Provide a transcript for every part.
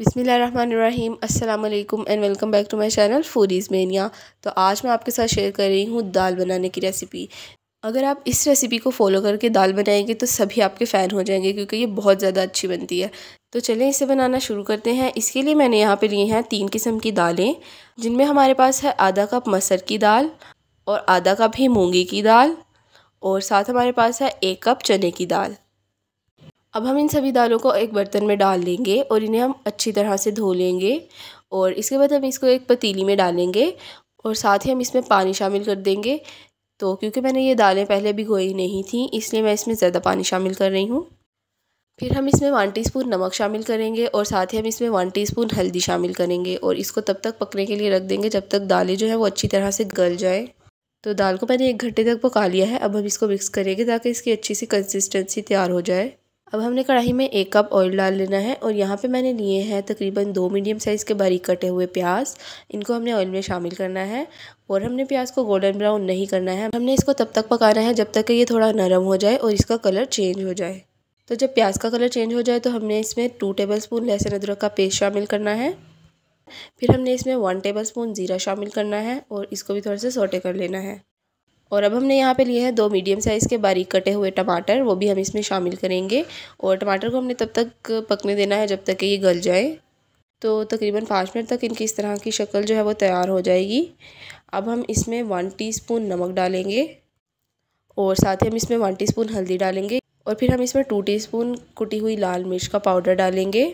बिसमीम अल्लाम and welcome back to my channel foodies mania तो आज मैं आपके साथ शेयर कर रही हूँ दाल बनाने की रेसिपी अगर आप इस रेसिपी को फॉलो करके दाल बनाएंगे तो सभी आपके फ़ैन हो जाएंगे क्योंकि ये बहुत ज़्यादा अच्छी बनती है तो चलें इसे बनाना शुरू करते हैं इसके लिए मैंने यहाँ पर लिए हैं तीन किस्म की दालें जिनमें हमारे पास है आधा कप मसर की दाल और आधा कप ही मूँगी की दाल और साथ हमारे पास है एक कप चने की दाल अब हम इन सभी दालों को एक बर्तन में डाल लेंगे और इन्हें हम अच्छी तरह से धो लेंगे और इसके बाद हम इसको एक पतीली में डालेंगे और साथ ही हम इसमें पानी शामिल कर देंगे तो क्योंकि मैंने ये दालें पहले भिगोई नहीं थी इसलिए मैं इसमें ज़्यादा पानी शामिल कर रही हूँ फिर हम इसमें वन टीस्पून नमक शामिल करेंगे और साथ ही हम इसमें वन टीस्पून हल्दी शामिल करेंगे और इसको तब तक पकने के लिए रख देंगे जब तक दालें जो है वो अच्छी तरह से गल जाए तो दाल को मैंने एक घंटे तक पका लिया है अब हम इसको मिक्स करेंगे ताकि इसकी अच्छी सी कंसिस्टेंसी तैयार हो जाए अब हमने कढ़ाई में एक कप ऑयल डाल लेना है और यहाँ पे मैंने लिए हैं तकरीबन दो मीडियम साइज़ के बारीक कटे हुए प्याज इनको हमने ऑयल में शामिल करना है और हमने प्याज को गोल्डन ब्राउन नहीं करना है हमने इसको तब तक पकाना है जब तक कि ये थोड़ा नरम हो जाए और इसका कलर चेंज हो जाए तो जब प्याज का कलर चेंज हो जाए तो हमने इसमें टू टेबल स्पून लहसुन अदरक का पेस्ट शामिल करना है फिर हमने इसमें वन टेबल स्पून ज़ीरा शामिल करना है और इसको भी थोड़ा सा सोटे कर लेना है और अब हमने यहाँ पे लिए हैं दो मीडियम साइज़ के बारीक कटे हुए टमाटर वो भी हम इसमें शामिल करेंगे और टमाटर को हमने तब तक पकने देना है जब तक कि ये गल जाए तो तकरीबन पाँच मिनट तक इनकी इस तरह की शक्ल जो है वो तैयार हो जाएगी अब हम इसमें वन टीस्पून नमक डालेंगे और साथ ही हम इसमें वन टीस्पून हल्दी डालेंगे और फिर हम इसमें टू टीस्पून कुटी हुई लाल मिर्च का पाउडर डालेंगे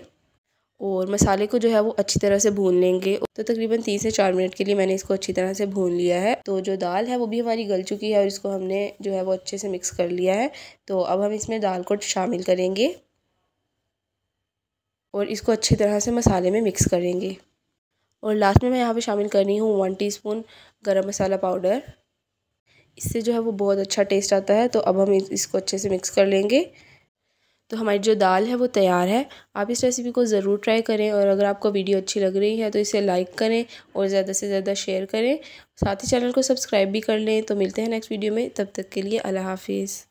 और मसाले को जो है वो अच्छी तरह से भून लेंगे तो तकरीबन तीन से चार मिनट के लिए मैंने इसको अच्छी तरह से भून लिया है तो जो दाल है वो भी हमारी गल चुकी है और इसको हमने जो है वो अच्छे से मिक्स कर लिया है तो अब हम इसमें दाल को शामिल करेंगे और इसको अच्छी तरह से मसाले में मिक्स करेंगे और लास्ट में मैं यहाँ पर शामिल कर रही हूँ one teaspoon masala powder इससे जो है वो बहुत अच्छा टेस्ट आता है तो अब हम इसको अच्छे से मिक्स कर लेंगे तो हमारी जो दाल है वो तैयार है आप इस रेसिपी को ज़रूर ट्राई करें और अगर आपको वीडियो अच्छी लग रही है तो इसे लाइक करें और ज़्यादा से ज़्यादा शेयर करें साथ ही चैनल को सब्सक्राइब भी कर लें तो मिलते हैं नेक्स्ट वीडियो में तब तक के लिए अल्लाह हाफिज़